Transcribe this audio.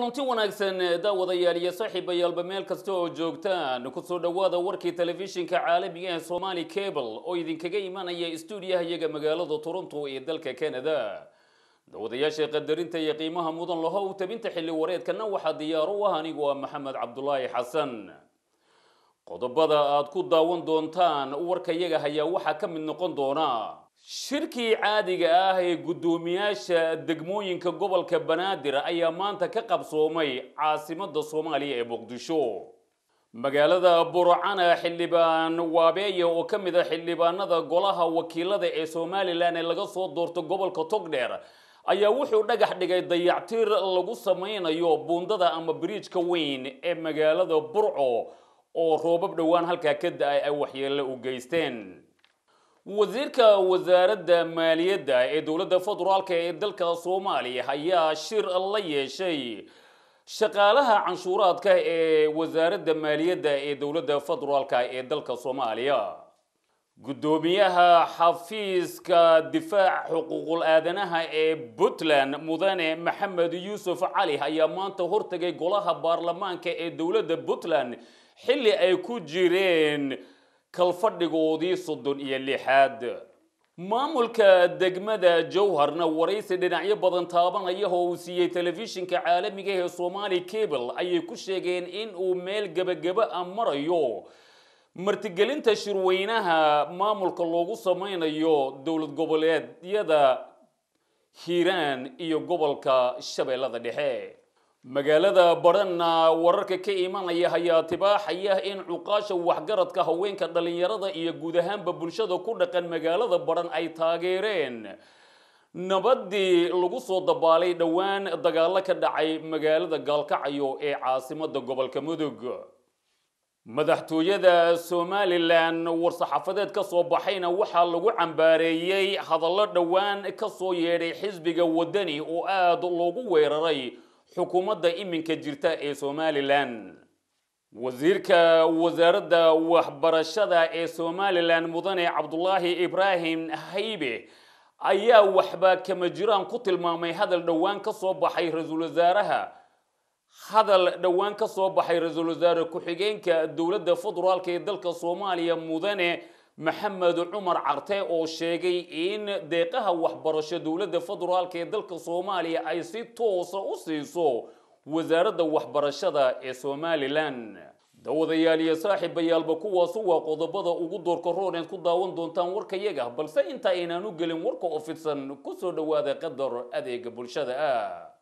kulanti wanaagsan daawadayaal iyo saaxiibayaalba meel kasta oo joogtaan kusoo dhowaada warkii telefishinka caalamiga ee somali cable oo idinkaga imanaya stuudiyaha iyaga magaalada toronto ee dalka canada daawadayaasha qadarinta iyo qiimaha mudan lahow tabinta xilli wareedkana waxaa diyaar u ah aniguo maxamed cabdulaahi xasan qodobada aad ku daawan doontaan warkayaga hayaa waxaa ka mid noqon doona shirkii caadiga ah ee guddoomiyaasha degmooyinka gobolka banaadir ayaa maanta ka qabsoomay caasimadda soomaaliya ee muqdisho magaalada burcana xildhibaan waabeeya oo ka mid a ah xildhibaanada golaha wakiilada ee somalilan ee laga soo doorto gobolka togdheer ayaa wuxuu dhagax dhigay dayactir lagu sameynayo buundada ama biriijka weyn ee magaalada burco oo roobab dhowaan halkaa ka da-ay ay waxyeello u geysteen wasiirka wasaaradda maaliyadda ee dowladda federaalk ee dalka soomaaliya ayaa shir la yeeshay shaqaalaha canshuuraadka ee wasaaradda maaliyadda ee dowladda federaalk ee dalka soomaaliya guddoomiyaha xafiiska difaac xuquuqul aadanaha ee puntland mudane maxamed yuusuf cali ayaa maanta hortegay golaha baarlamaanka ee dowladda puntland xilli ay ku jireen kalfadhigoodii soddon iyo lixaad maamulka degmada jowharna waraysi dhinacyo badan taabanayahoo uu siiyey telefishinka caalamiga ee somali cable ayay ku sheegeen in uu meel gebageba a ah marayo martigelinta shirweynaha maamulka loogu sameynayo dowlad goboleedyada hiiraan iyo gobolka shabeellada dhexe magaalada baranna wararka ka imanaya ayaa tibaaxaya in cuqaasha waxgaradka haweenka dhallinyarada iyo guud ahaanba bulshada ku dhaqan magaalada baran ay taageereen nabadii lagu soo dabaalay dhowaan dagaallo ka dhacay magaalada gaalkacyo ee caasimada gobolka mudug madaxtooyada somalilan war-saxaafadeed ka soo baxayna waxaa lagu cambaareeyey hadallo dhowaan ka soo yeedhay xisbiga wadani oo aada loogu weeraray xukuumadda iminka jirta ee somalilan wasiirka wasaaradda waxbarashada ee somalilan mudane cabdulaahi ibraahim haybe ayaa waxba kama jiraan ku tilmaamay hadal dhowaan ka soo baxay ra-iisul wasaaraha hadal dhowaan ka soo baxay ra-iisul wasaare ku-xigeenka dowladda federaalk ee dalka soomaaliya mudane maxamed cumar carte oo sheegay in deeqaha waxbarasho dowladda federaalk ee dalka soomaaliya ay si toosa ah u siiso wasaaradda waxbarashada ee somalilan dawadayaal iyo saaxiibayaalba kuwaasu waa qodobada ugu doorkaroon ku daawan doontaan warkayaga balse inta aynaan u gelin warka ofidsan fidsan ku soo dhowaada qadar adeega bulshada ah